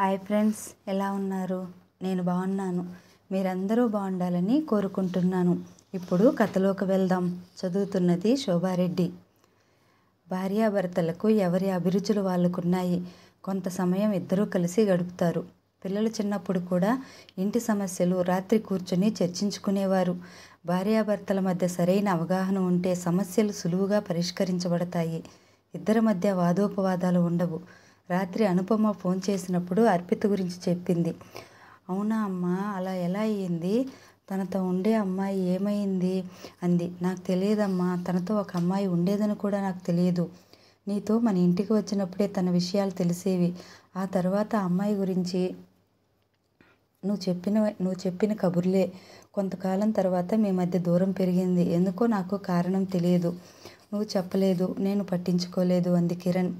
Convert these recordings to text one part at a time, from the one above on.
hi friends ఎలా ఉన్నారు నేను బాగున్నాను మీరందరూ బాగుండాలని కోరుకుంటున్నాను ఇప్పుడు కథలోకి వెళ్దాం చదువుతున్నది శోభారెడ్డి భార్యాభర్తలకు ఎవరి అభిరుచులు వాళ్ళకున్నాయి కొంత సమయం ఇద్దరూ కలిసి గడుపుతారు పిల్లలు చిన్నప్పుడు కూడా ఇంటి సమస్యలు రాత్రి కూర్చొని చర్చించుకునేవారు భార్యాభర్తల మధ్య సరైన అవగాహన ఉంటే సమస్యలు సులువుగా పరిష్కరించబడతాయి ఇద్దరి మధ్య వాదోపవాదాలు ఉండవు రాత్రి అనుపమ ఫోన్ చేసినప్పుడు అర్పిత గురించి చెప్పింది అవునా అమ్మ అలా ఎలా అయ్యింది తనతో ఉండే అమ్మాయి ఏమైంది అంది నాకు తెలియదమ్మా తనతో ఒక అమ్మాయి ఉండేదని కూడా నాకు తెలియదు నీతో మన ఇంటికి వచ్చినప్పుడే తన విషయాలు తెలిసేవి ఆ తర్వాత అమ్మాయి గురించి నువ్వు చెప్పిన నువ్వు చెప్పిన కబుర్లే కొంతకాలం తర్వాత మీ మధ్య దూరం పెరిగింది ఎందుకో నాకు కారణం తెలియదు నువ్వు చెప్పలేదు నేను పట్టించుకోలేదు అంది కిరణ్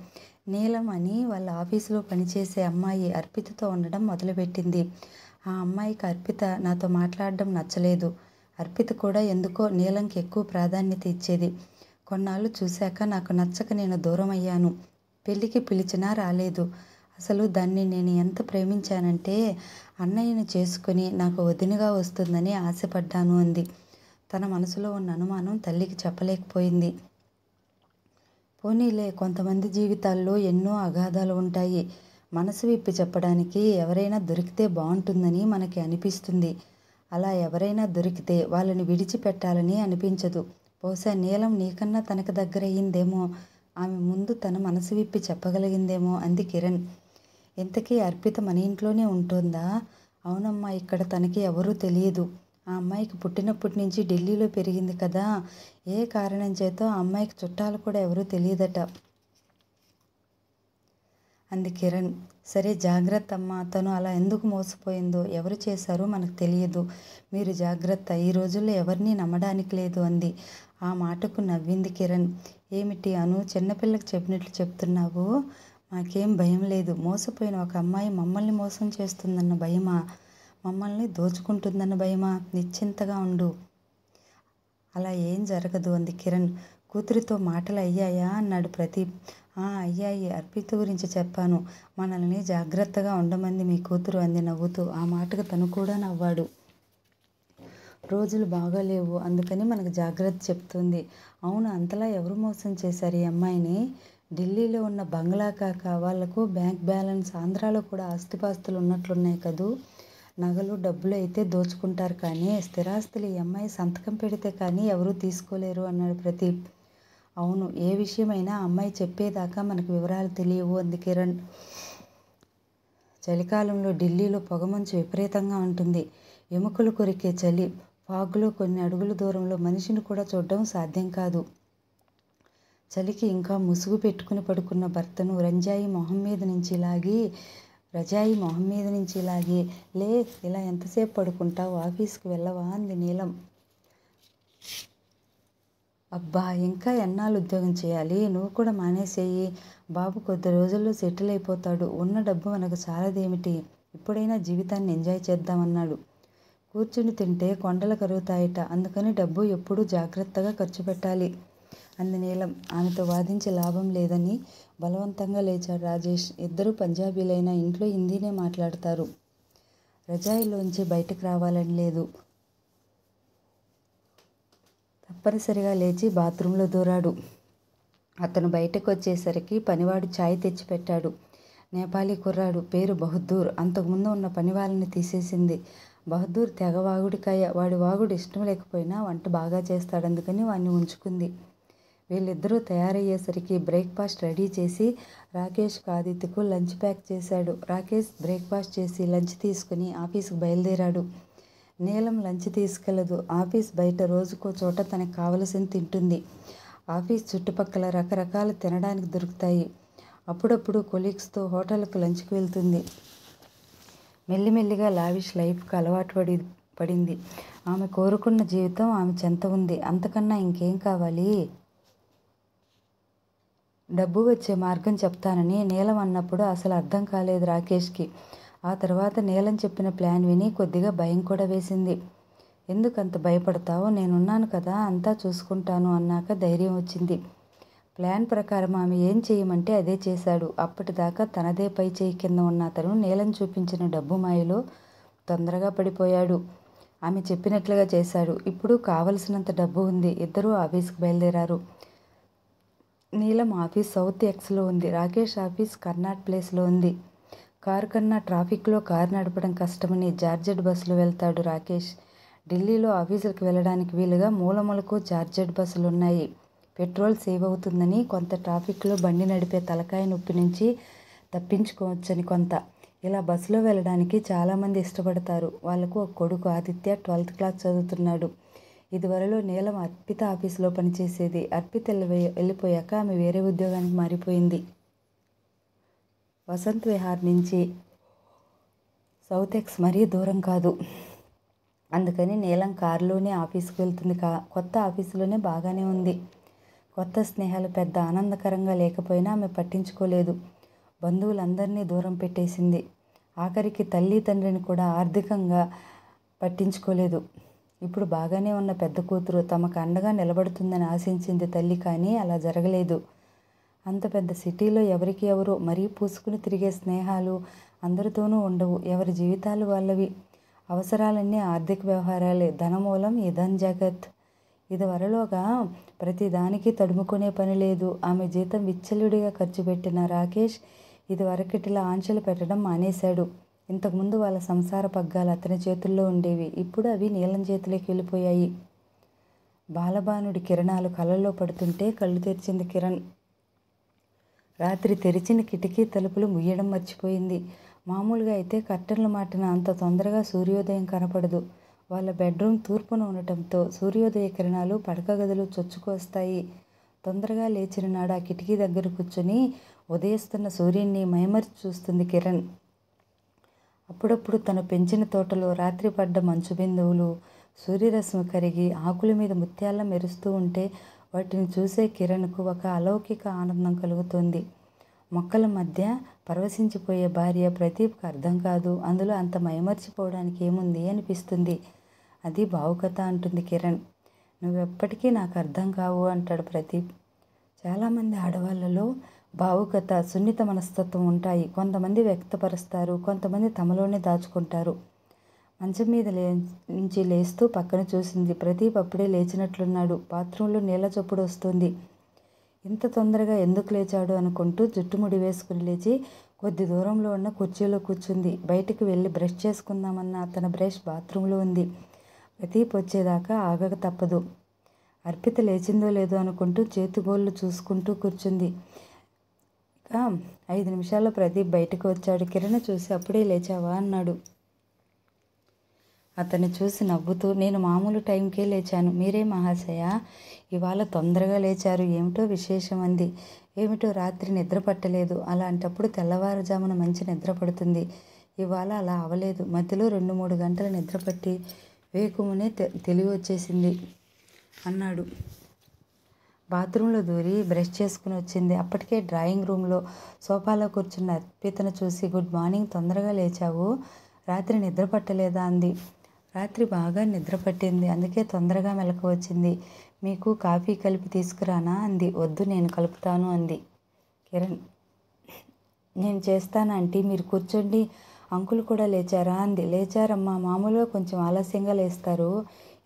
నీలం అని వాళ్ళ ఆఫీసులో పనిచేసే అమ్మాయి అర్పితతో ఉండడం మొదలుపెట్టింది ఆ అమ్మాయికి అర్పిత నాతో మాట్లాడడం నచ్చలేదు అర్పిత కూడా ఎందుకో నీలంకి ఎక్కువ ప్రాధాన్యత ఇచ్చేది కొన్నాళ్ళు చూశాక నాకు నచ్చక నేను దూరం అయ్యాను పెళ్ళికి పిలిచినా రాలేదు అసలు దాన్ని నేను ఎంత ప్రేమించానంటే అన్నయ్యను చేసుకుని నాకు వదినగా వస్తుందని ఆశపడ్డాను అంది తన మనసులో ఉన్న అనుమానం తల్లికి చెప్పలేకపోయింది పోనీలే కొంతమంది జీవితాల్లో ఎన్నో అగాధాలు ఉంటాయి మనసు విప్పి చెప్పడానికి ఎవరైనా దొరికితే బాగుంటుందని మనకి అనిపిస్తుంది అలా ఎవరైనా దొరికితే వాళ్ళని విడిచిపెట్టాలని అనిపించదు బహుశా నీలం నీకన్నా తనకు దగ్గరయ్యిందేమో ఆమె ముందు తన మనసు విప్పి చెప్పగలిగిందేమో అంది కిరణ్ ఇంతకీ అర్పిత మన ఇంట్లోనే ఉంటుందా అవునమ్మా ఇక్కడ తనకి ఎవరూ తెలియదు ఆ అమ్మాయికి పుట్టినప్పటి నుంచి ఢిల్లీలో పెరిగింది కదా ఏ కారణం చేత ఆ అమ్మాయికి చుట్టాలు కూడా ఎవరూ తెలియదట అంది కిరణ్ సరే జాగ్రత్త అమ్మ తను అలా ఎందుకు మోసపోయిందో ఎవరు చేశారో మనకు తెలియదు మీరు జాగ్రత్త ఈ రోజుల్లో ఎవరిని నమ్మడానికి లేదు అంది ఆ మాటకు నవ్వింది కిరణ్ ఏమిటి అను చిన్నపిల్లకి చెప్పినట్లు చెప్తున్నావు మాకేం భయం లేదు మోసపోయిన ఒక అమ్మాయి మమ్మల్ని మోసం చేస్తుందన్న భయమా మమ్మల్ని దోచుకుంటుందన్న భయమా నిశ్చింతగా ఉండు అలా ఏం జరగదు అంది కిరణ్ కూతురితో మాటలు అయ్యాయా అన్నాడు ప్రదీప్ ఆ అయ్యాయి అర్పిత గురించి చెప్పాను మనల్ని జాగ్రత్తగా ఉండమంది మీ కూతురు అంది నవ్వుతూ ఆ మాటకు తను కూడా నవ్వాడు రోజులు బాగాలేవు అందుకని మనకు జాగ్రత్త చెప్తుంది అవును అంతలా ఎవరు మోసం చేశారు ఈ అమ్మాయిని ఢిల్లీలో ఉన్న బంగ్లా కాక వాళ్లకు బ్యాంక్ బ్యాలెన్స్ ఆంధ్రాలో కూడా ఆస్తిపాస్తులు ఉన్నట్లున్నాయి కదూ నగలు డబ్బులు అయితే దోచుకుంటారు కానీ స్థిరాస్తులు ఈ అమ్మాయి సంతకం పెడితే కానీ ఎవరూ తీసుకోలేరు అన్నాడు ప్రదీప్ అవును ఏ విషయమైనా అమ్మాయి చెప్పేదాకా మనకు వివరాలు తెలియవు అంది కిరణ్ చలికాలంలో ఢిల్లీలో పొగమంచు విపరీతంగా ఉంటుంది ఎముకలు కొరికే చలి ఫాగ్లో కొన్ని అడుగుల దూరంలో మనిషిని కూడా చూడడం సాధ్యం కాదు చలికి ఇంకా ముసుగు పెట్టుకుని పడుకున్న భర్తను రంజాయి మొహం మీద నుంచి లాగి రజాయి మొహం మీద నుంచి ఇలాగే లే ఇలా ఎంతసేపు పడుకుంటావు ఆఫీస్కి వెళ్ళవా అంది నీలం అబ్బా ఇంకా ఎన్నాళ్ళు ఉద్యోగం చేయాలి నువ్వు కూడా మానేసేయి బాబు కొద్ది రోజుల్లో సెటిల్ అయిపోతాడు ఉన్న డబ్బు మనకు చాలదేమిటి ఇప్పుడైనా జీవితాన్ని ఎంజాయ్ చేద్దామన్నాడు కూర్చుని తింటే కొండలు కరుగుతాయట అందుకని డబ్బు ఎప్పుడూ జాగ్రత్తగా ఖర్చు పెట్టాలి అంది నీలం ఆమెతో వాదించి లాభం లేదని బలవంతంగా లేచాడు రాజేష్ ఇద్దరూ పంజాబీలైన ఇంట్లో హిందీనే మాట్లాడతారు రజాయిలోంచి బయటకు రావాలని లేదు తప్పనిసరిగా లేచి బాత్రూంలో దూరాడు అతను బయటకు వచ్చేసరికి పనివాడు ఛాయ్ తెచ్చిపెట్టాడు నేపాలీ కుర్రాడు పేరు బహదూర్ అంతకుముందు ఉన్న పనివాళ్ళని తీసేసింది బహదూర్ తెగ వాగుడికాయ వాడి వాగుడు ఇష్టం లేకపోయినా వంట బాగా చేస్తాడు అందుకని వాడిని ఉంచుకుంది వీళ్ళిద్దరూ తయారయ్యేసరికి బ్రేక్ఫాస్ట్ రెడీ చేసి రాకేష్ ఆదిత్యకు లంచ్ ప్యాక్ చేశాడు రాకేష్ బ్రేక్ఫాస్ట్ చేసి లంచ్ తీసుకుని ఆఫీస్కి బయలుదేరాడు నీలం లంచ్ తీసుకెళ్ళదు ఆఫీస్ బయట రోజుకో చోట తనకు కావలసింది తింటుంది ఆఫీస్ చుట్టుపక్కల రకరకాలు తినడానికి దొరుకుతాయి అప్పుడప్పుడు కొలీగ్స్తో హోటల్కు లంచ్కి వెళ్తుంది మెల్లిమెల్లిగా లావిష్ లైఫ్కి అలవాటు పడి పడింది ఆమె కోరుకున్న జీవితం ఆమె చెంత ఉంది అంతకన్నా ఇంకేం కావాలి డబ్బు వచ్చే మార్గం చెప్తానని నీలం అన్నప్పుడు అసలు అర్థం కాలేదు రాకేష్కి ఆ తర్వాత నీలం చెప్పిన ప్లాన్ విని కొద్దిగా భయం కూడా వేసింది ఎందుకంత భయపడతావో నేనున్నాను కదా అంతా చూసుకుంటాను అన్నాక ధైర్యం వచ్చింది ప్లాన్ ప్రకారం ఆమె ఏం చేయమంటే అదే చేశాడు అప్పటిదాకా తనదే పై చేయి కింద ఉన్న అతను నీలం చూపించిన డబ్బు మాయలో తొందరగా పడిపోయాడు ఆమె చెప్పినట్లుగా చేశాడు ఇప్పుడు కావలసినంత డబ్బు ఉంది ఇద్దరూ ఆఫీస్కి బయలుదేరారు నీలం ఆఫీస్ సౌత్ ఎక్స్లో ఉంది రాకేష్ ఆఫీస్ కర్నాట్ ప్లేస్లో ఉంది కారు కన్నా ట్రాఫిక్లో కారు నడపడం కష్టమని జార్జెడ్ బస్సులో వెళ్తాడు రాకేష్ ఢిల్లీలో ఆఫీసులకు వెళ్ళడానికి వీలుగా మూలమూలకు జార్జెడ్ బస్సులు ఉన్నాయి పెట్రోల్ సేవ్ అవుతుందని కొంత ట్రాఫిక్లో బండి నడిపే తలకాయ నొప్పి నుంచి తప్పించుకోవచ్చని కొంత ఇలా బస్సులో వెళ్ళడానికి చాలామంది ఇష్టపడతారు వాళ్ళకు ఒక కొడుకు ఆదిత్య ట్వెల్త్ క్లాస్ చదువుతున్నాడు ఇదివరలో నీలం అర్పిత ఆఫీసులో పనిచేసేది అర్పిత వెళ్ళిపోయాక ఆమె వేరే ఉద్యోగానికి మారిపోయింది వసంత్ విహార్ నుంచి సౌత్ ఎక్స్ మరీ దూరం కాదు అందుకని నీలం కారులోనే ఆఫీస్కి వెళ్తుంది కా కొత్త ఆఫీసులోనే బాగానే ఉంది కొత్త స్నేహాలు పెద్ద ఆనందకరంగా లేకపోయినా ఆమె పట్టించుకోలేదు బంధువులందరినీ దూరం పెట్టేసింది ఆఖరికి తల్లి తండ్రిని కూడా ఆర్థికంగా పట్టించుకోలేదు ఇప్పుడు బాగానే ఉన్న పెద్ద కూతురు తమకు అండగా నిలబడుతుందని ఆశించింది తల్లి కానీ అలా జరగలేదు అంత పెద్ద సిటీలో ఎవరికి ఎవరు మరీ పూసుకుని తిరిగే స్నేహాలు అందరితోనూ ఉండవు ఎవరి జీవితాలు వాళ్ళవి అవసరాలన్నీ ఆర్థిక వ్యవహారాలే ధనమూలం ఈ జగత్ ఇదివరలోగా ప్రతిదానికి తడుముకునే పని లేదు ఆమె జీతం విచ్చలుడిగా ఖర్చు పెట్టిన రాకేష్ ఇదివరకటిలా ఆంక్షలు పెట్టడం మానేశాడు ఇంతకుముందు వాళ్ళ సంసార పగ్గాలు అతని చేతుల్లో ఉండేవి ఇప్పుడు అవి నీలం చేతిలోకి వెళ్ళిపోయాయి బాలబానుడి కిరణాలు కళ్ళల్లో పడుతుంటే కళ్ళు తెరిచింది కిరణ్ రాత్రి తెరిచిన కిటికీ తలుపులు ముయ్యడం మర్చిపోయింది మామూలుగా అయితే కర్టన్లు మాటిన అంత తొందరగా సూర్యోదయం కనపడదు వాళ్ళ బెడ్రూమ్ తూర్పున ఉండటంతో సూర్యోదయ కిరణాలు పడక గదులు చొచ్చుకొస్తాయి తొందరగా లేచిన నాడు ఆ కిటికీ దగ్గర కూర్చొని ఉదయిస్తున్న సూర్యుణ్ణి మైమరిచి చూస్తుంది కిరణ్ అప్పుడప్పుడు తను పెంచిన తోటలో రాత్రి పడ్డ మంచు బిందువులు సూర్యరశ్మి కరిగి ఆకుల మీద ముత్యాల మెరుస్తూ ఉంటే వాటిని చూసే కిరణ్కు ఒక అలౌకిక ఆనందం కలుగుతుంది మొక్కల మధ్య పరవశించిపోయే భార్య ప్రదీప్కి అర్థం కాదు అందులో అంత మైమర్చిపోవడానికి ఏముంది అనిపిస్తుంది అది భావుకత అంటుంది కిరణ్ నువ్వెప్పటికీ నాకు అర్థం కావు అంటాడు ప్రదీప్ చాలామంది ఆడవాళ్ళలో భావుకత సున్నిత మనస్తత్వం ఉంటాయి కొంతమంది వ్యక్తపరుస్తారు కొంతమంది తమలోనే దాచుకుంటారు మంచం మీద లే నుంచి లేస్తూ పక్కన చూసింది ప్రదీప్ అప్పుడే లేచినట్లున్నాడు బాత్రూంలో నీళ్ళ చొప్పుడు వస్తుంది ఇంత తొందరగా ఎందుకు లేచాడు అనుకుంటూ జుట్టుముడి వేసుకుని లేచి కొద్ది దూరంలో ఉన్న కుర్చీలో కూర్చుంది బయటకు వెళ్ళి బ్రష్ చేసుకుందామన్న అతని బ్రష్ బాత్రూంలో ఉంది ప్రదీప్ వచ్చేదాకా ఆగక తప్పదు అర్పిత లేచిందో లేదో అనుకుంటూ చేతిగోళ్ళు చూసుకుంటూ కూర్చుంది ఐదు నిమిషాల్లో ప్రదీప్ బయటకు వచ్చాడు కిరణ్ చూసి అప్పుడే లేచావా అన్నాడు అతన్ని చూసి నవ్వుతూ నేను మామూలు టైంకే లేచాను మీరే మహాశయ ఇవాళ తొందరగా లేచారు ఏమిటో విశేషం అంది ఏమిటో రాత్రి నిద్ర పట్టలేదు అలాంటప్పుడు తెల్లవారుజామున మంచి నిద్ర పడుతుంది ఇవాళ అలా అవలేదు మధ్యలో రెండు మూడు గంటల నిద్ర పట్టి వేకుమునే తెలివి వచ్చేసింది అన్నాడు బాత్రూంలో దూరి బ్రష్ చేసుకుని వచ్చింది అప్పటికే డ్రాయింగ్ రూమ్లో సోఫాలో కూర్చున్న అర్పితను చూసి గుడ్ మార్నింగ్ తొందరగా లేచావు రాత్రి నిద్ర పట్టలేదా అంది రాత్రి బాగా నిద్ర పట్టింది అందుకే తొందరగా మెలకు వచ్చింది మీకు కాఫీ కలిపి తీసుకురానా అంది వద్దు నేను కలుపుతాను అంది కిరణ్ నేను చేస్తాను ఆంటీ మీరు కూర్చోండి అంకులు కూడా లేచారా అంది లేచారమ్మా మామూలుగా కొంచెం ఆలస్యంగా లేస్తారు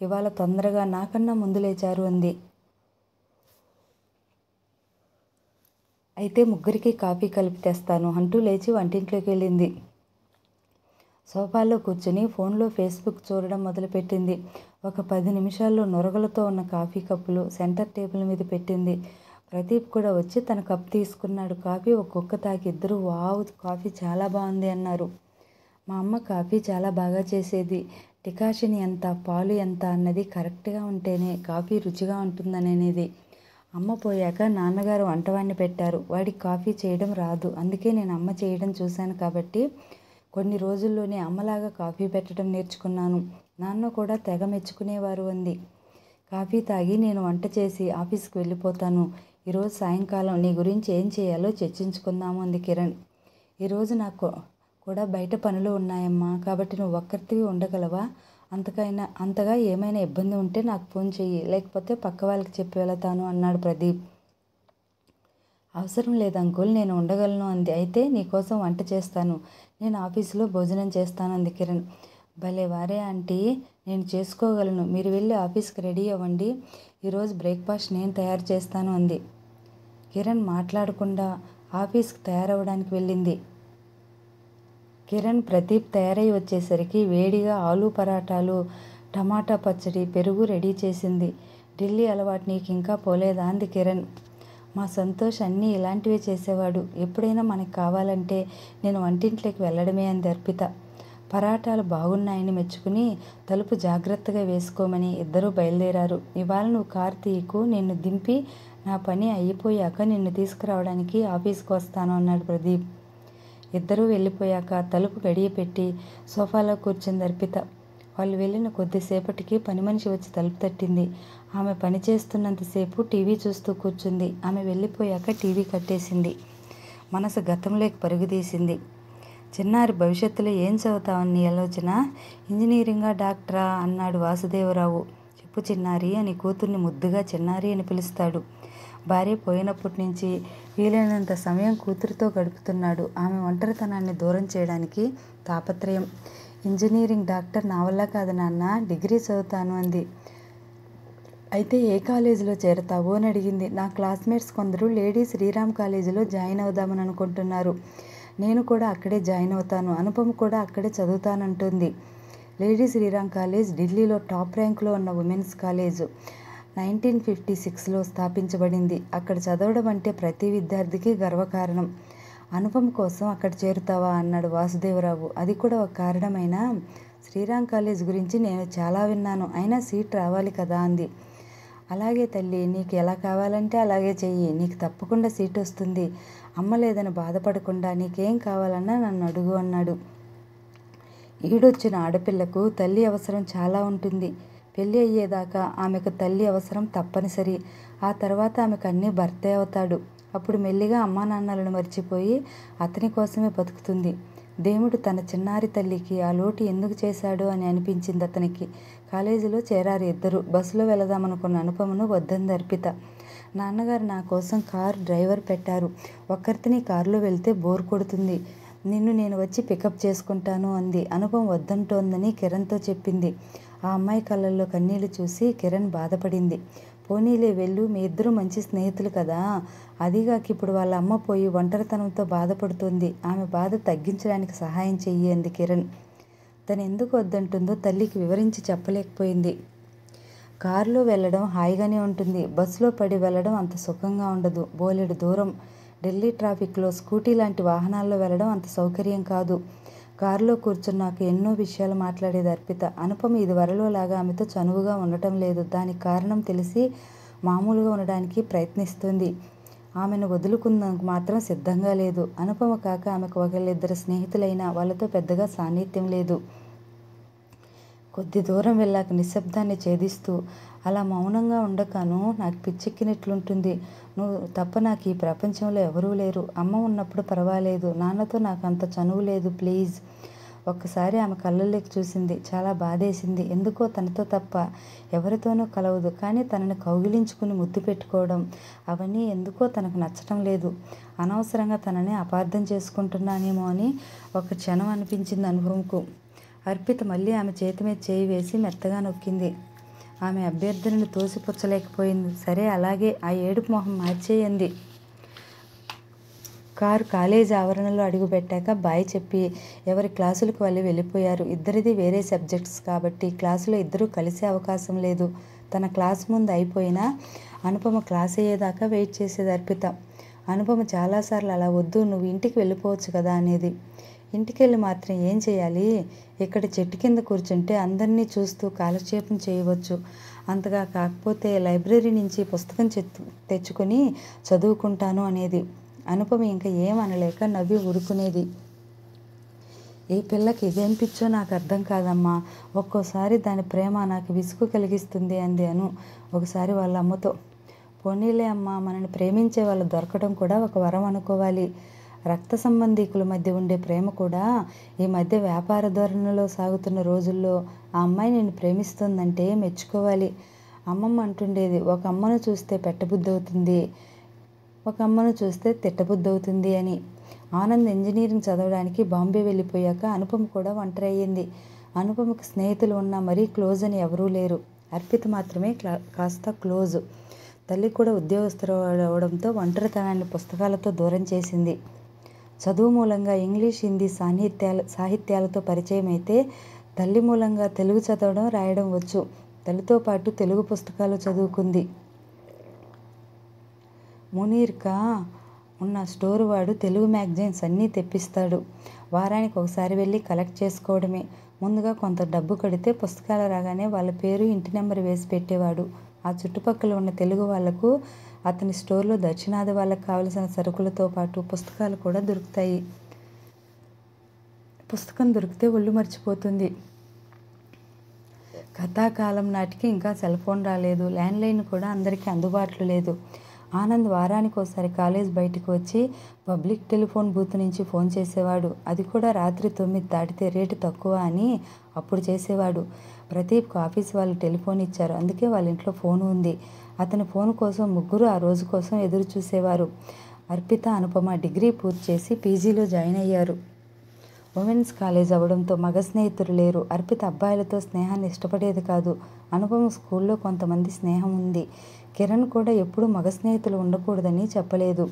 ఇవాళ తొందరగా నాకన్నా ముందు లేచారు అంది అయితే ముగ్గురికి కాఫీ కలిపి తెస్తాను అంటూ లేచి వంటింట్లోకి వెళ్ళింది సోఫాలో కూర్చుని ఫోన్లో ఫేస్బుక్ చూడడం మొదలుపెట్టింది ఒక పది నిమిషాల్లో నొరగలతో ఉన్న కాఫీ కప్పులు సెంటర్ టేబుల్ మీద పెట్టింది ప్రదీప్ కూడా వచ్చి తన కప్ తీసుకున్నాడు కాఫీ ఒక్కొక్క తాకి ఇద్దరు వావ్ కాఫీ చాలా బాగుంది అన్నారు మా అమ్మ కాఫీ చాలా బాగా చేసేది డికాషన్ ఎంత పాలు ఎంత అన్నది కరెక్ట్గా ఉంటేనే కాఫీ రుచిగా ఉంటుందనేది అమ్మ పోయాక నాన్నగారు వంటవాణ్ణి పెట్టారు వాడికి కాఫీ చేయడం రాదు అందుకే నేను అమ్మ చేయడం చూశాను కాబట్టి కొన్ని రోజుల్లోనే అమ్మలాగా కాఫీ పెట్టడం నేర్చుకున్నాను నాన్న కూడా తెగ మెచ్చుకునేవారు అంది కాఫీ తాగి నేను వంట చేసి ఆఫీస్కి వెళ్ళిపోతాను ఈరోజు సాయంకాలం నీ గురించి ఏం చేయాలో చర్చించుకుందాము అంది కిరణ్ ఈరోజు నాకు కూడా బయట పనులు ఉన్నాయమ్మా కాబట్టి నువ్వు ఒక్కరితివి ఉండగలవా అంతకైనా అంతగా ఏమైనా ఇబ్బంది ఉంటే నాకు ఫోన్ చెయ్యి లేకపోతే పక్క వాళ్ళకి చెప్పి వెళతాను అన్నాడు ప్రదీప్ అవసరం లేదు అంకుల్ నేను ఉండగలను అంది అయితే నీకోసం వంట చేస్తాను నేను ఆఫీసులో భోజనం చేస్తాను అంది కిరణ్ భలే వారే ఆంటీ నేను చేసుకోగలను మీరు వెళ్ళి ఆఫీస్కి రెడీ అవ్వండి ఈరోజు బ్రేక్ఫాస్ట్ నేను తయారు చేస్తాను అంది కిరణ్ మాట్లాడకుండా ఆఫీస్కి తయారవడానికి వెళ్ళింది కిరణ్ ప్రదీప్ తయారై వచ్చేసరికి వేడిగా ఆలు పరాటాలు టమాటా పచ్చడి పెరుగు రెడీ చేసింది ఢిల్లీ అలవాటు నీకు ఇంకా పోలేదా అంది కిరణ్ మా సంతోష్ అన్నీ ఇలాంటివే చేసేవాడు ఎప్పుడైనా మనకు కావాలంటే నేను వంటింట్లోకి వెళ్ళడమే అంది అర్పిత పరాటాలు బాగున్నాయని మెచ్చుకుని తలుపు జాగ్రత్తగా వేసుకోమని ఇద్దరూ బయలుదేరారు ఇవాళ నువ్వు కార్తీకు నిన్ను దింపి నా పని అయిపోయాక నిన్ను తీసుకురావడానికి ఆఫీస్కి వస్తాను అన్నాడు ప్రదీప్ ఇద్దరూ వెళ్ళిపోయాక తలుపు గడియ పెట్టి సోఫాలో కూర్చుంది అర్పిత వాళ్ళు వెళ్ళిన కొద్దిసేపటికి పని మనిషి వచ్చి తలుపు తట్టింది ఆమె పని చేస్తున్నంతసేపు టీవీ చూస్తూ కూర్చుంది ఆమె వెళ్ళిపోయాక టీవీ కట్టేసింది మనసు గతంలోకి పరుగుదీసింది చిన్నారి భవిష్యత్తులో ఏం చదువుతావని ఆలోచన ఇంజనీరింగా డాక్టరా అన్నాడు వాసుదేవరావు చెప్పు చిన్నారి అని కూతుర్ని ముద్దుగా చిన్నారి అని పిలుస్తాడు భార్య పోయినప్పటి నుంచి వీలైనంత సమయం కూతురితో గడుపుతున్నాడు ఆమె ఒంటరితనాన్ని దూరం చేయడానికి తాపత్రయం ఇంజనీరింగ్ డాక్టర్ నా వల్ల కాదు నాన్న డిగ్రీ చదువుతాను అంది అయితే ఏ కాలేజీలో చేరతావు అని అడిగింది నా క్లాస్మేట్స్ కొందరు లేడీ శ్రీరామ్ కాలేజీలో జాయిన్ అవుదామని అనుకుంటున్నారు నేను కూడా అక్కడే జాయిన్ అవుతాను అనుపమ కూడా అక్కడే చదువుతానంటుంది లేడీ శ్రీరామ్ కాలేజ్ ఢిల్లీలో టాప్ ర్యాంక్లో ఉన్న ఉమెన్స్ కాలేజ్ నైన్టీన్ ఫిఫ్టీ సిక్స్లో స్థాపించబడింది అక్కడ చదవడం అంటే ప్రతి విద్యార్థికి గర్వకారణం అనుపమ కోసం అక్కడ చేరుతావా అన్నాడు వాసుదేవరావు అది కూడా ఒక కారణమైన శ్రీరామ్ కాలేజ్ గురించి నేను చాలా విన్నాను అయినా సీట్ రావాలి కదా అంది అలాగే తల్లి నీకు ఎలా కావాలంటే అలాగే చెయ్యి నీకు తప్పకుండా సీట్ వస్తుంది అమ్మ లేదని బాధపడకుండా నీకేం కావాలన్నా నన్ను అడుగు అన్నాడు ఈడొచ్చిన ఆడపిల్లకు తల్లి అవసరం చాలా ఉంటుంది పెళ్ళి అయ్యేదాకా ఆమెకు తల్లి అవసరం తప్పనిసరి ఆ తర్వాత ఆమెకు అన్నీ భర్తే అవుతాడు అప్పుడు మెల్లిగా అమ్మానాన్నలను మర్చిపోయి అతని కోసమే బతుకుతుంది దేవుడు తన చిన్నారి తల్లికి ఆ లోటు ఎందుకు చేశాడు అని అనిపించింది అతనికి కాలేజీలో చేరారు ఇద్దరు బస్సులో వెళదామనుకున్న అనుపమను వద్దంది అర్పిత నాన్నగారు నా కోసం కారు డ్రైవర్ పెట్టారు ఒక్కరితిని కారులో వెళ్తే బోర్ కొడుతుంది నిన్ను నేను వచ్చి పికప్ చేసుకుంటాను అంది అనుపం వద్దంటోందని కిరణ్తో చెప్పింది ఆ అమ్మాయి కళ్ళల్లో కన్నీళ్లు చూసి కిరణ్ బాధపడింది పోనీలే వెళ్ళు మీ ఇద్దరు మంచి స్నేహితులు కదా అదిగాక ఇప్పుడు వాళ్ళ అమ్మ పోయి ఒంటరితనంతో బాధపడుతుంది ఆమె బాధ తగ్గించడానికి సహాయం చెయ్యి అంది కిరణ్ తను ఎందుకు వద్దంటుందో తల్లికి వివరించి చెప్పలేకపోయింది కారులో వెళ్ళడం హాయిగానే ఉంటుంది బస్సులో పడి వెళ్ళడం అంత సుఖంగా ఉండదు బోలెడు దూరం ఢిల్లీ ట్రాఫిక్లో స్కూటీ లాంటి వాహనాల్లో వెళ్ళడం అంత సౌకర్యం కాదు కారులో నాకు ఎన్నో విషయాలు మాట్లాడేది అర్పిత అనుపమ ఇది వరలోలాగా ఆమెతో చనువుగా ఉండటం లేదు దానికి కారణం తెలిసి మామూలుగా ఉండడానికి ప్రయత్నిస్తుంది ఆమెను వదులుకున్నందుకు మాత్రం సిద్ధంగా లేదు అనుపమ కాక ఆమెకు ఒకళ్ళిద్దరు స్నేహితులైన వాళ్ళతో పెద్దగా సాన్నిహిత్యం లేదు కొద్ది దూరం వెళ్ళాక నిశ్శబ్దాన్ని ఛేదిస్తూ అలా మౌనంగా ఉండకాను నాకు పిచ్చెక్కినట్లుంటుంది నువ్వు తప్ప నాకు ఈ ప్రపంచంలో ఎవరూ లేరు అమ్మ ఉన్నప్పుడు పర్వాలేదు నాన్నతో నాకు అంత చనువు లేదు ప్లీజ్ ఒక్కసారి ఆమె కళ్ళలోకి చూసింది చాలా బాధేసింది ఎందుకో తనతో తప్ప ఎవరితోనూ కలవదు కానీ తనని కౌగిలించుకుని ముద్దు పెట్టుకోవడం అవన్నీ ఎందుకో తనకు నచ్చటం లేదు అనవసరంగా తనని అపార్థం చేసుకుంటున్నానేమో అని ఒక క్షణం అనిపించింది అనుభవంకు అర్పిత మళ్ళీ ఆమె చేతి మీద చేయి వేసి మెత్తగా నొక్కింది ఆమె అభ్యర్థనను తోసిపుచ్చలేకపోయింది సరే అలాగే ఆ ఏడుపు మొహం మార్చేయంది కారు కాలేజీ ఆవరణలో అడుగుపెట్టాక బాయ్ చెప్పి ఎవరి క్లాసులకు వాళ్ళు వెళ్ళిపోయారు ఇద్దరిది వేరే సబ్జెక్ట్స్ కాబట్టి క్లాసులో ఇద్దరూ కలిసే అవకాశం లేదు తన క్లాస్ ముందు అయిపోయినా అనుపమ క్లాస్ అయ్యేదాకా వెయిట్ చేసేది అర్పిత అనుపమ చాలాసార్లు అలా వద్దు నువ్వు ఇంటికి వెళ్ళిపోవచ్చు కదా అనేది ఇంటికెళ్ళి మాత్రం ఏం చేయాలి ఇక్కడ చెట్టు కింద కూర్చుంటే అందరినీ చూస్తూ కాలక్షేపం చేయవచ్చు అంతగా కాకపోతే లైబ్రరీ నుంచి పుస్తకం తెచ్చుకొని చదువుకుంటాను అనేది అనుపమ ఇంకా ఏమనలేక నవ్వి ఉరుకునేది ఈ పిల్లకి ఇదేం పిచ్చో నాకు అర్థం కాదమ్మా ఒక్కోసారి దాని ప్రేమ నాకు విసుగు కలిగిస్తుంది అంది అను ఒకసారి వాళ్ళ అమ్మతో పోనీలే అమ్మ మనని ప్రేమించే వాళ్ళు దొరకడం కూడా ఒక వరం అనుకోవాలి రక్త సంబంధికుల మధ్య ఉండే ప్రేమ కూడా ఈ మధ్య వ్యాపార ధోరణిలో సాగుతున్న రోజుల్లో ఆ అమ్మాయి నేను ప్రేమిస్తుందంటే మెచ్చుకోవాలి అమ్మమ్మ అంటుండేది ఒక అమ్మను చూస్తే పెట్టబుద్ధి అవుతుంది ఒక అమ్మను చూస్తే తిట్టబుద్ధి అవుతుంది అని ఆనంద్ ఇంజనీరింగ్ చదవడానికి బాంబే వెళ్ళిపోయాక అనుపమ కూడా ఒంటరి అయ్యింది అనుపమకు స్నేహితులు ఉన్నా మరీ క్లోజ్ అని ఎవరూ లేరు అర్పిత మాత్రమే క్లా కాస్త క్లోజ్ తల్లి కూడా ఉద్యోగస్తులు అవడంతో ఒంటరితనాన్ని పుస్తకాలతో దూరం చేసింది చదువు మూలంగా ఇంగ్లీష్ హిందీ సాహిత్యాలు సాహిత్యాలతో పరిచయం అయితే తల్లి మూలంగా తెలుగు చదవడం రాయడం వచ్చు తల్లితో పాటు తెలుగు పుస్తకాలు చదువుకుంది మునీర్కా ఉన్న స్టోర్ వాడు తెలుగు మ్యాగజైన్స్ అన్నీ తెప్పిస్తాడు వారానికి ఒకసారి వెళ్ళి కలెక్ట్ చేసుకోవడమే ముందుగా కొంత డబ్బు కడితే పుస్తకాలు రాగానే వాళ్ళ పేరు ఇంటి నెంబర్ వేసి పెట్టేవాడు ఆ చుట్టుపక్కల ఉన్న తెలుగు వాళ్ళకు అతని స్టోర్లో దక్షిణాది వాళ్ళకు కావలసిన సరుకులతో పాటు పుస్తకాలు కూడా దొరుకుతాయి పుస్తకం దొరికితే ఒళ్ళు మర్చిపోతుంది కథాకాలం నాటికి ఇంకా సెల్ ఫోన్ రాలేదు ల్యాండ్లైన్ కూడా అందరికీ అందుబాటులో లేదు ఆనంద్ వారానికి ఒకసారి కాలేజ్ బయటకు వచ్చి పబ్లిక్ టెలిఫోన్ బూత్ నుంచి ఫోన్ చేసేవాడు అది కూడా రాత్రి తొమ్మిది దాటితే రేటు తక్కువ అని అప్పుడు చేసేవాడు ప్రదీప్కు ఆఫీస్ వాళ్ళు టెలిఫోన్ ఇచ్చారు అందుకే వాళ్ళ ఇంట్లో ఫోన్ ఉంది అతని ఫోన్ కోసం ముగ్గురు ఆ రోజు కోసం ఎదురు చూసేవారు అర్పిత అనుపమ డిగ్రీ పూర్తి చేసి పీజీలో జాయిన్ అయ్యారు ఉమెన్స్ కాలేజ్ అవ్వడంతో మగ స్నేహితులు లేరు అర్పిత అబ్బాయిలతో స్నేహాన్ని ఇష్టపడేది కాదు అనుపమ స్కూల్లో కొంతమంది స్నేహం ఉంది కిరణ్ కూడా ఎప్పుడూ మగ స్నేహితులు ఉండకూడదని చెప్పలేదు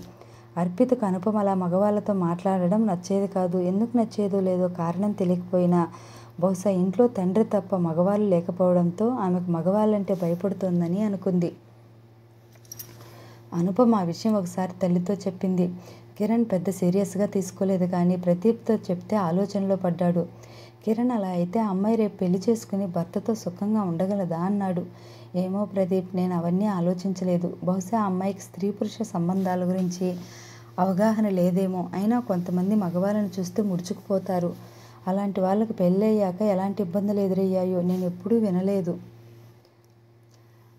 అర్పితకు అనుపమ అలా మగవాళ్ళతో మాట్లాడడం నచ్చేది కాదు ఎందుకు నచ్చేదో లేదో కారణం తెలియకపోయినా బహుశా ఇంట్లో తండ్రి తప్ప మగవాళ్ళు లేకపోవడంతో ఆమెకు మగవాళ్ళంటే భయపడుతోందని అనుకుంది అనుపమ ఆ విషయం ఒకసారి తల్లితో చెప్పింది కిరణ్ పెద్ద సీరియస్గా తీసుకోలేదు కానీ ప్రదీప్తో చెప్తే ఆలోచనలో పడ్డాడు కిరణ్ అలా అయితే అమ్మాయి రేపు పెళ్లి చేసుకుని భర్తతో సుఖంగా ఉండగలదా అన్నాడు ఏమో ప్రదీప్ నేను అవన్నీ ఆలోచించలేదు బహుశా అమ్మాయికి స్త్రీ పురుష సంబంధాల గురించి అవగాహన లేదేమో అయినా కొంతమంది మగవాళ్ళను చూస్తే ముడుచుకుపోతారు అలాంటి వాళ్ళకి పెళ్ళయ్యాక ఎలాంటి ఇబ్బందులు ఎదురయ్యాయో నేను ఎప్పుడూ వినలేదు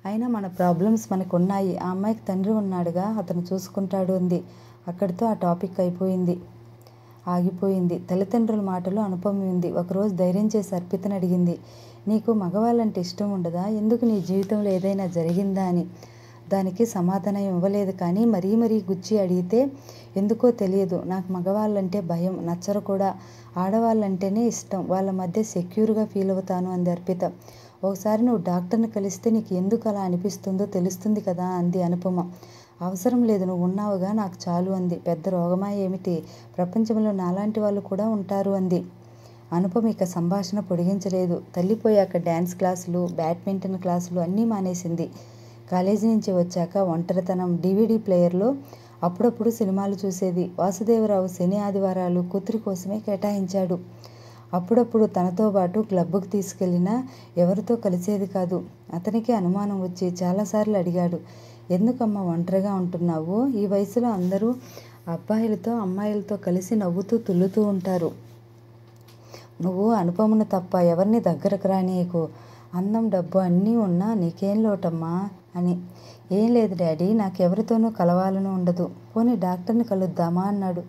అయినా మన ప్రాబ్లమ్స్ మనకు ఉన్నాయి ఆ అమ్మాయికి తండ్రి ఉన్నాడుగా అతను చూసుకుంటాడు ఉంది అక్కడితో ఆ టాపిక్ అయిపోయింది ఆగిపోయింది తల్లిదండ్రుల మాటలు ఉంది ఒకరోజు ధైర్యం చేసి అర్పితను అడిగింది నీకు మగవాళ్ళంటే ఇష్టం ఉండదా ఎందుకు నీ జీవితంలో ఏదైనా జరిగిందా అని దానికి సమాధానం ఇవ్వలేదు కానీ మరీ మరీ గుచ్చి అడిగితే ఎందుకో తెలియదు నాకు మగవాళ్ళంటే భయం నచ్చరు కూడా ఆడవాళ్ళంటేనే ఇష్టం వాళ్ళ మధ్య సెక్యూర్గా ఫీల్ అవుతాను అంది అర్పిత ఒకసారి నువ్వు డాక్టర్ని కలిస్తే నీకు ఎందుకు అలా అనిపిస్తుందో తెలుస్తుంది కదా అంది అనుపమ అవసరం లేదు నువ్వు ఉన్నావుగా నాకు చాలు అంది పెద్ద రోగమా ఏమిటి ప్రపంచంలో నాలాంటి వాళ్ళు కూడా ఉంటారు అంది అనుపమ ఇక సంభాషణ పొడిగించలేదు తల్లిపోయాక డ్యాన్స్ క్లాసులు బ్యాడ్మింటన్ క్లాసులు అన్నీ మానేసింది కాలేజీ నుంచి వచ్చాక ఒంటరితనం డీవీడీ ప్లేయర్లో అప్పుడప్పుడు సినిమాలు చూసేది వాసుదేవరావు శని ఆదివారాలు కూతురి కోసమే కేటాయించాడు అప్పుడప్పుడు తనతో పాటు క్లబ్కు తీసుకెళ్లినా ఎవరితో కలిసేది కాదు అతనికి అనుమానం వచ్చి చాలాసార్లు అడిగాడు ఎందుకమ్మా ఒంటరిగా ఉంటున్నావు ఈ వయసులో అందరూ అబ్బాయిలతో అమ్మాయిలతో కలిసి నవ్వుతూ తుల్లుతూ ఉంటారు నువ్వు అనుపమును తప్ప ఎవరిని దగ్గరకు రానీయకు అందం డబ్బు అన్నీ ఉన్నా నీకేం లోటమ్మా అని ఏం లేదు డాడీ నాకెవరితోనూ కలవాలని ఉండదు పోనీ డాక్టర్ని కలుద్దామా అన్నాడు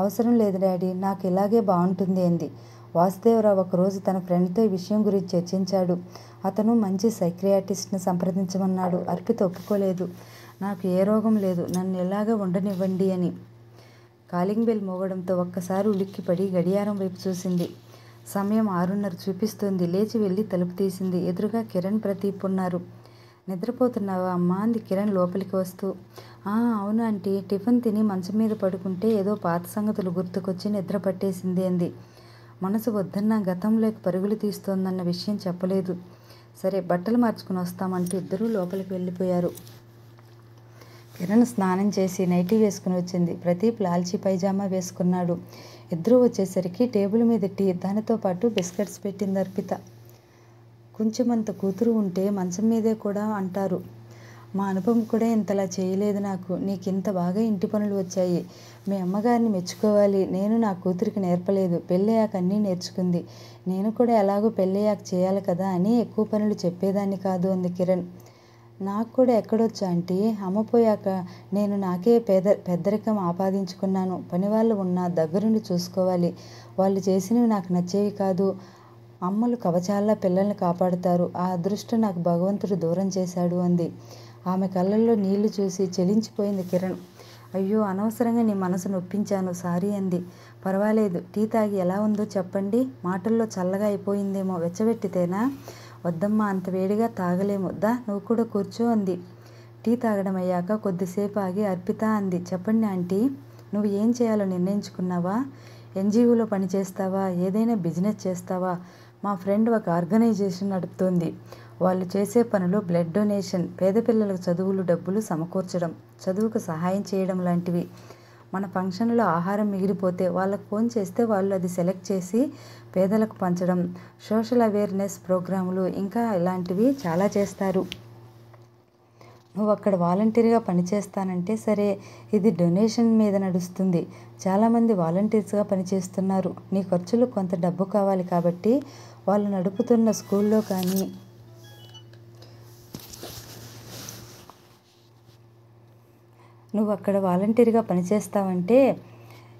అవసరం లేదు డాడీ నాకు ఇలాగే బాగుంటుంది అంది వాసుదేవరావు ఒకరోజు తన ఫ్రెండ్తో ఈ విషయం గురించి చర్చించాడు అతను మంచి సైక్రియాటిస్ట్ని సంప్రదించమన్నాడు అర్పిత ఒప్పుకోలేదు నాకు ఏ రోగం లేదు నన్ను ఎలాగే ఉండనివ్వండి అని కాలింగ్ బెల్ మోగడంతో ఒక్కసారి ఉలిక్కిపడి గడియారం వైపు చూసింది సమయం ఆరున్నర చూపిస్తుంది లేచి వెళ్ళి తలుపు తీసింది ఎదురుగా కిరణ్ ప్రదీప్ ఉన్నారు నిద్రపోతున్నావా అమ్మా అంది కిరణ్ లోపలికి వస్తూ అవును ఆంటీ టిఫిన్ తిని మంచం మీద పడుకుంటే ఏదో పాత సంగతులు గుర్తుకొచ్చి నిద్ర పట్టేసింది అంది మనసు వద్దన్న గతంలోకి పరుగులు తీస్తోందన్న విషయం చెప్పలేదు సరే బట్టలు మార్చుకుని వస్తామంటూ ఇద్దరూ లోపలికి వెళ్ళిపోయారు కిరణ్ స్నానం చేసి నైటీ వేసుకుని వచ్చింది ప్రదీప్ లాల్చి పైజామా వేసుకున్నాడు ఇద్దరూ వచ్చేసరికి టేబుల్ మీద టీ దానితో పాటు బిస్కెట్స్ పెట్టింది అర్పిత కొంచెమంత కూతురు ఉంటే మంచం మీదే కూడా అంటారు మా అనుపమ కూడా ఇంతలా చేయలేదు నాకు నీకు ఇంత బాగా ఇంటి పనులు వచ్చాయి మీ అమ్మగారిని మెచ్చుకోవాలి నేను నా కూతురికి నేర్పలేదు పెళ్ళయ్యాక అన్నీ నేర్చుకుంది నేను కూడా ఎలాగో పెళ్ళయ్యాక చేయాలి కదా అని ఎక్కువ పనులు చెప్పేదాన్ని కాదు అంది కిరణ్ నాకు కూడా ఎక్కడొచ్చా ఆంటీ అమ్మపోయాక నేను నాకే పేద పెద్దరికం ఆపాదించుకున్నాను పని వాళ్ళు ఉన్న దగ్గరుండి చూసుకోవాలి వాళ్ళు చేసినవి నాకు నచ్చేవి కాదు అమ్మలు కవచాల్లా పిల్లల్ని కాపాడుతారు ఆ అదృష్టం నాకు భగవంతుడు దూరం చేశాడు అంది ఆమె కళ్ళల్లో నీళ్లు చూసి చెలించిపోయింది కిరణ్ అయ్యో అనవసరంగా నీ మనసు నొప్పించాను సారీ అంది పర్వాలేదు టీ తాగి ఎలా ఉందో చెప్పండి మాటల్లో చల్లగా అయిపోయిందేమో వెచ్చబెట్టితేనా వద్దమ్మా అంత వేడిగా తాగలేము దా నువ్వు కూడా కూర్చో అంది టీ తాగడం అయ్యాక కొద్దిసేపు ఆగి అర్పిత అంది చెప్పండి ఆంటీ నువ్వు ఏం చేయాలో నిర్ణయించుకున్నావా ఎన్జిఓలో పనిచేస్తావా ఏదైనా బిజినెస్ చేస్తావా మా ఫ్రెండ్ ఒక ఆర్గనైజేషన్ నడుపుతుంది వాళ్ళు చేసే పనులు బ్లడ్ డొనేషన్ పేద పిల్లలకు చదువులు డబ్బులు సమకూర్చడం చదువుకు సహాయం చేయడం లాంటివి మన ఫంక్షన్లో ఆహారం మిగిలిపోతే వాళ్ళకు ఫోన్ చేస్తే వాళ్ళు అది సెలెక్ట్ చేసి పేదలకు పంచడం సోషల్ అవేర్నెస్ ప్రోగ్రాములు ఇంకా ఇలాంటివి చాలా చేస్తారు నువ్వు అక్కడ వాలంటీర్గా పనిచేస్తానంటే సరే ఇది డొనేషన్ మీద నడుస్తుంది చాలామంది వాలంటీర్స్గా పనిచేస్తున్నారు నీ ఖర్చులు కొంత డబ్బు కావాలి కాబట్టి వాళ్ళు నడుపుతున్న స్కూల్లో కానీ నువ్వు అక్కడ వాలంటీర్గా పనిచేస్తావంటే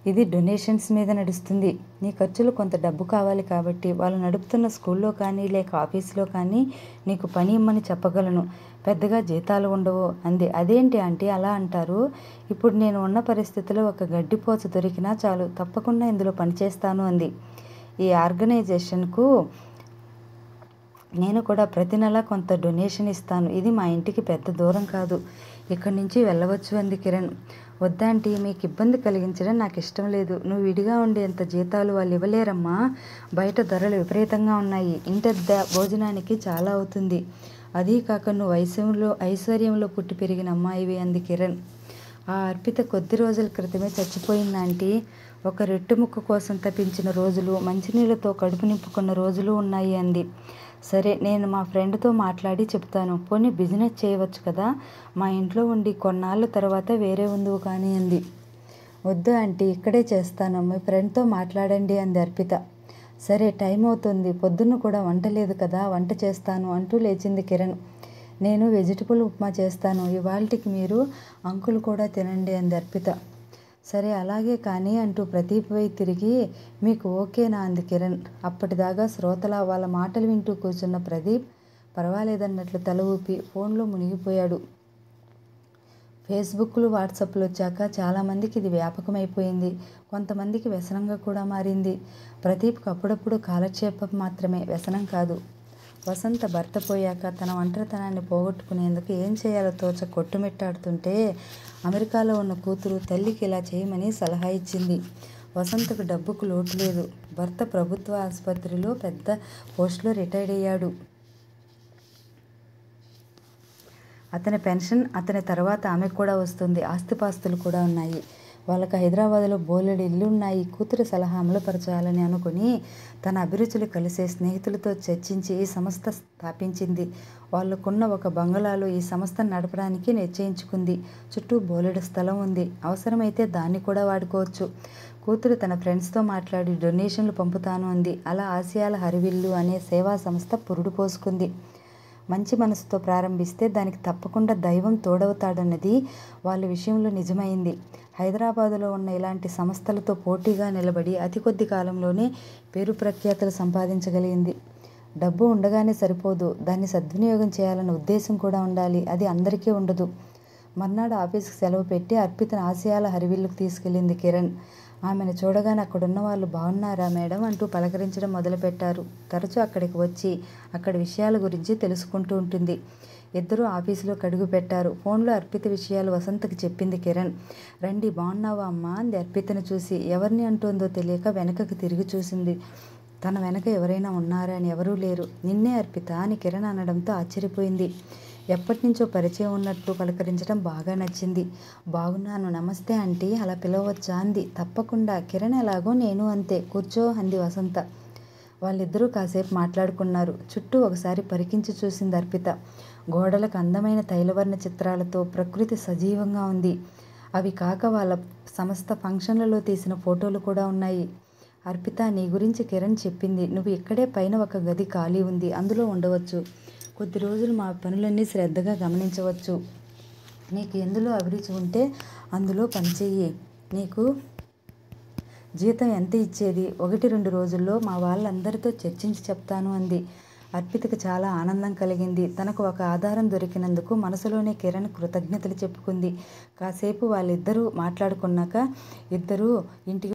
ఇది డొనేషన్స్ మీద నడుస్తుంది నీ ఖర్చులు కొంత డబ్బు కావాలి కాబట్టి వాళ్ళు నడుపుతున్న స్కూల్లో కానీ లేక ఆఫీస్లో కానీ నీకు పని ఇమ్మని చెప్పగలను పెద్దగా జీతాలు ఉండవు అంది అదేంటి అంటే అలా అంటారు ఇప్పుడు నేను ఉన్న పరిస్థితిలో ఒక గడ్డిపోచ దొరికినా చాలు తప్పకుండా ఇందులో పనిచేస్తాను అంది ఈ ఆర్గనైజేషన్కు నేను కూడా ప్రతి నెల కొంత డొనేషన్ ఇస్తాను ఇది మా ఇంటికి పెద్ద దూరం కాదు ఇక్కడి నుంచి వెళ్ళవచ్చు అంది కిరణ్ వద్దాంటీ మీకు ఇబ్బంది కలిగించడం నాకు ఇష్టం లేదు నువ్వు విడిగా ఉండేంత జీతాలు వాళ్ళు ఇవ్వలేరమ్మా బయట ధరలు విపరీతంగా ఉన్నాయి ఇంటద్ద భోజనానికి చాలా అవుతుంది అదీ కాక నువ్వు ఐశ్వర్యంలో ఐశ్వర్యంలో పుట్టి పెరిగిన అమ్మాయివి అంది కిరణ్ ఆ అర్పిత కొద్ది రోజుల క్రితమే చచ్చిపోయిందాంటి ఒక రెట్టు ముక్క కోసం తప్పించిన రోజులు మంచినీళ్ళతో కడుపు నింపుకున్న రోజులు ఉన్నాయి అంది సరే నేను మా ఫ్రెండ్తో మాట్లాడి చెప్తాను పోనీ బిజినెస్ చేయవచ్చు కదా మా ఇంట్లో ఉండి కొన్నాళ్ళ తర్వాత వేరే ఉందువు కానీ అంది వద్దు అంటే ఇక్కడే చేస్తాను మీ ఫ్రెండ్తో మాట్లాడండి అంది అర్పిత సరే టైం అవుతుంది పొద్దున్న కూడా వంట లేదు కదా వంట చేస్తాను అంటూ లేచింది కిరణ్ నేను వెజిటబుల్ ఉప్మా చేస్తాను ఇవాళకి మీరు అంకులు కూడా తినండి అంది అర్పిత సరే అలాగే కానీ అంటూ ప్రదీప్ వై తిరిగి మీకు ఓకేనా అంది కిరణ్ అప్పటిదాకా శ్రోతల వాళ్ళ మాటలు వింటూ కూర్చున్న ప్రదీప్ పర్వాలేదన్నట్లు తల ఊపి ఫోన్లో మునిగిపోయాడు ఫేస్బుక్లు వాట్సాప్లు వచ్చాక చాలామందికి ఇది వ్యాపకమైపోయింది కొంతమందికి వ్యసనంగా కూడా మారింది ప్రదీప్కు అప్పుడప్పుడు కాలక్షేపం మాత్రమే వ్యసనం కాదు వసంత భర్త పోయాక తన ఒంటరితనాన్ని పోగొట్టుకునేందుకు ఏం చేయాలో తోచ కొట్టుమిట్టాడుతుంటే అమెరికాలో ఉన్న కూతురు తల్లికి ఇలా చేయమని సలహా ఇచ్చింది వసంతకు డబ్బుకు లోటు లేదు భర్త ప్రభుత్వ ఆసుపత్రిలో పెద్ద పోస్టులో రిటైర్డ్ అయ్యాడు అతని పెన్షన్ అతని తర్వాత ఆమెకు కూడా వస్తుంది ఆస్తిపాస్తులు కూడా ఉన్నాయి వాళ్ళకి హైదరాబాదులో బోలెడు ఇల్లున్నాయి కూతురు సలహా అమలుపరచాలని అనుకుని తన అభిరుచులు కలిసే స్నేహితులతో చర్చించి ఈ సంస్థ స్థాపించింది వాళ్ళకున్న ఒక బంగళాలో ఈ సంస్థను నడపడానికి నిశ్చయించుకుంది చుట్టూ బోలెడు స్థలం ఉంది అవసరమైతే దాన్ని కూడా వాడుకోవచ్చు కూతురు తన ఫ్రెండ్స్తో మాట్లాడి డొనేషన్లు పంపుతాను అంది అలా ఆసియాల హరివిల్లు అనే సేవా సంస్థ పురుడు పోసుకుంది మంచి మనసుతో ప్రారంభిస్తే దానికి తప్పకుండా దైవం తోడవుతాడన్నది వాళ్ళ విషయంలో నిజమైంది హైదరాబాదులో ఉన్న ఇలాంటి సంస్థలతో పోటీగా నిలబడి అతి కొద్ది కాలంలోనే పేరు ప్రఖ్యాతలు సంపాదించగలిగింది డబ్బు ఉండగానే సరిపోదు దాన్ని సద్వినియోగం చేయాలన్న ఉద్దేశం కూడా ఉండాలి అది అందరికీ ఉండదు మర్నాడు ఆఫీస్కి సెలవు పెట్టి అర్పితను ఆశయాల హరివిల్లుకు తీసుకెళ్ళింది కిరణ్ ఆమెను చూడగానే అక్కడున్న వాళ్ళు బాగున్నారా మేడం అంటూ పలకరించడం మొదలుపెట్టారు తరచూ అక్కడికి వచ్చి అక్కడ విషయాల గురించి తెలుసుకుంటూ ఉంటుంది ఇద్దరూ ఆఫీసులో కడుగు పెట్టారు ఫోన్లో అర్పిత విషయాలు వసంతకి చెప్పింది కిరణ్ రండి బాగున్నావా అమ్మా అంది అర్పితను చూసి ఎవరిని అంటుందో తెలియక వెనకకు తిరిగి చూసింది తన వెనక ఎవరైనా ఉన్నారా అని ఎవరూ లేరు నిన్నే అర్పిత అని కిరణ్ అనడంతో ఆశ్చర్యపోయింది ఎప్పటి నుంచో పరిచయం ఉన్నట్లు పలకరించడం బాగా నచ్చింది బాగున్నాను నమస్తే అంటే అలా పిలవచ్చా అంది తప్పకుండా కిరణ్ ఎలాగో నేను అంతే కూర్చో అంది వసంత వాళ్ళిద్దరూ కాసేపు మాట్లాడుకున్నారు చుట్టూ ఒకసారి పరికించి చూసింది అర్పిత గోడలకు అందమైన తైలవర్ణ చిత్రాలతో ప్రకృతి సజీవంగా ఉంది అవి కాక వాళ్ళ సమస్త ఫంక్షన్లలో తీసిన ఫోటోలు కూడా ఉన్నాయి అర్పిత నీ గురించి కిరణ్ చెప్పింది నువ్వు ఇక్కడే పైన ఒక గది ఖాళీ ఉంది అందులో ఉండవచ్చు కొద్ది రోజులు మా పనులన్నీ శ్రద్ధగా గమనించవచ్చు నీకు ఎందులో అభిరుచి ఉంటే అందులో పనిచేయి నీకు జీతం ఎంత ఇచ్చేది ఒకటి రెండు రోజుల్లో మా వాళ్ళందరితో చర్చించి చెప్తాను అంది అర్పితకు చాలా ఆనందం కలిగింది తనకు ఒక ఆధారం దొరికినందుకు మనసులోనే కిరణ్ కృతజ్ఞతలు చెప్పుకుంది కాసేపు వాళ్ళిద్దరూ మాట్లాడుకున్నాక ఇద్దరూ ఇంటికి